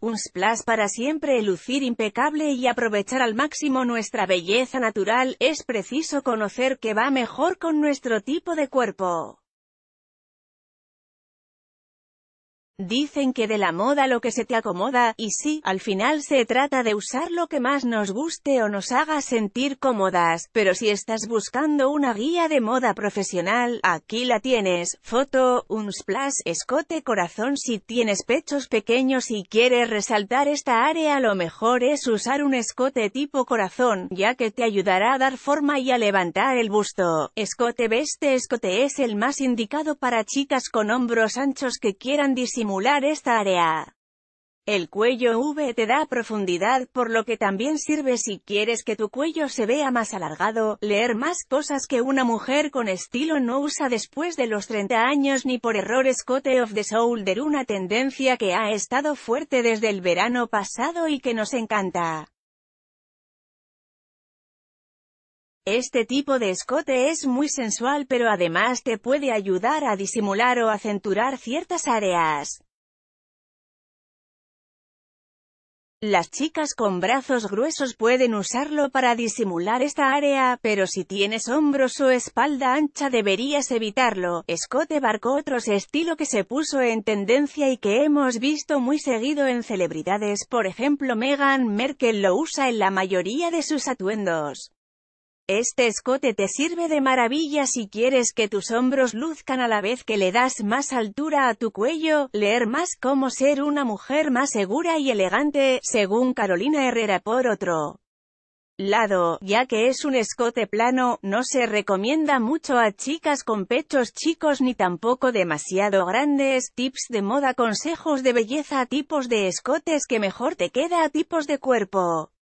un splash para siempre lucir impecable y aprovechar al máximo nuestra belleza natural, es preciso conocer que va mejor con nuestro tipo de cuerpo. Dicen que de la moda lo que se te acomoda, y sí, al final se trata de usar lo que más nos guste o nos haga sentir cómodas, pero si estás buscando una guía de moda profesional, aquí la tienes, foto, un splash, escote corazón si tienes pechos pequeños y quieres resaltar esta área lo mejor es usar un escote tipo corazón, ya que te ayudará a dar forma y a levantar el busto. Escote veste escote es el más indicado para chicas con hombros anchos que quieran disimular esta área. El cuello V te da profundidad, por lo que también sirve si quieres que tu cuello se vea más alargado, leer más cosas que una mujer con estilo no usa después de los 30 años ni por errores cote of the Soulder una tendencia que ha estado fuerte desde el verano pasado y que nos encanta. Este tipo de escote es muy sensual pero además te puede ayudar a disimular o acenturar ciertas áreas. Las chicas con brazos gruesos pueden usarlo para disimular esta área, pero si tienes hombros o espalda ancha deberías evitarlo. Escote barco otro estilo que se puso en tendencia y que hemos visto muy seguido en celebridades, por ejemplo Meghan Merkel lo usa en la mayoría de sus atuendos. Este escote te sirve de maravilla si quieres que tus hombros luzcan a la vez que le das más altura a tu cuello, leer más cómo ser una mujer más segura y elegante, según Carolina Herrera por otro lado, ya que es un escote plano, no se recomienda mucho a chicas con pechos chicos ni tampoco demasiado grandes, tips de moda consejos de belleza tipos de escotes que mejor te queda a tipos de cuerpo.